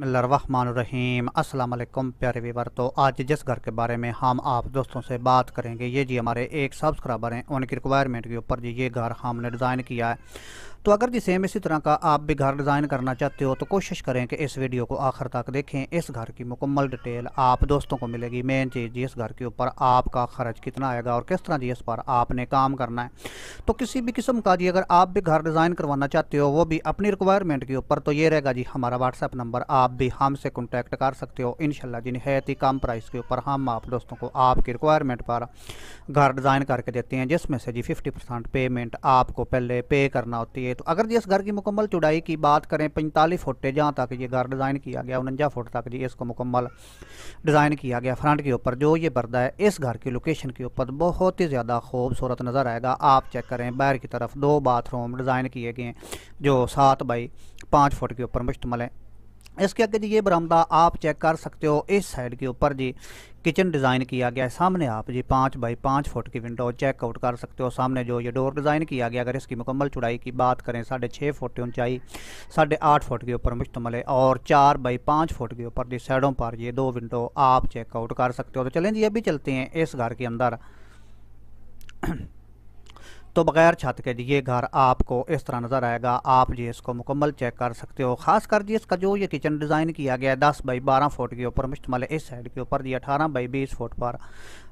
अस्सलाम अल्लाम प्यारे वीवर तो आज जिस घर के बारे में हम आप दोस्तों से बात करेंगे ये जी हमारे एक सब्सक्राइबर हैं उनकी रिक्वायरमेंट के ऊपर जी ये घर हमने डिज़ाइन किया है तो अगर जी सेम इसी तरह का आप भी घर डिज़ाइन करना चाहते हो तो कोशिश करें कि इस वीडियो को आखिर तक देखें इस घर की मुकम्मल डिटेल आप दोस्तों को मिलेगी मेन चीज़ जी इस घर के ऊपर आपका खर्च कितना आएगा और किस तरह जी इस पर आपने काम करना है तो किसी भी किस्म का जी अगर आप भी घर डिज़ाइन करवाना चाहते हो वो भी अपनी रिक्वायरमेंट के ऊपर तो ये रहेगा जी हमारा व्हाट्सएप नंबर आप भी हमसे कॉन्टैक्ट कर सकते हो इन जी नहायत ही कम प्राइस के ऊपर हम आप दोस्तों को आपकी रिक्वायरमेंट पर घर डिज़ाइन करके देते हैं जिसमें से जी फिफ्टी पेमेंट आपको पहले पे करना होती है चाहिए तो अगर जी इस घर की मुकम्मल चौड़ाई की बात करें पैंतालीस फुट है जहाँ तक ये घर डिज़ाइन किया गया उनंजा फुट तक जी इसको मुकम्मल डिज़ाइन किया गया फ्रंट के ऊपर जो ये पर्दा है इस घर की लोकेशन के ऊपर बहुत ही ज़्यादा खूबसूरत नज़र आएगा आप चेक करें बाहर की तरफ दो बाथरूम डिज़ाइन किए गए हैं जो सात बाई पाँच फुट के ऊपर मुश्तमल है इसके आगे जी ये बरामदा आप चेक कर सकते हो इस साइड के ऊपर जी किचन डिज़ाइन किया गया है सामने आप जी पाँच बाई पाँच फुट की विंडो चेकआउट कर सकते हो सामने जो ये डोर डिज़ाइन किया गया अगर इसकी मुकम्मल चौड़ाई की बात करें साढ़े छः फुट की ऊंचाई साढ़े आठ फुट के ऊपर मुश्तमल है और चार बाई पाँच फुट के ऊपर जिस साइडों पर ये दो विंडो आप चेकआउट कर सकते हो तो चलें जी अभी चलते हैं इस घर के अंदर तो बग़ैर छत के ये घर आपको इस तरह नज़र आएगा आप जी इसको मुकम्मल चेक कर सकते हो खास कर जी इसका जो ये किचन डिज़ाइन किया गया है दस बाई बारह फुट के ऊपर मुश्तमल इस साइड के ऊपर जी अठारह बाई बीस फुट पर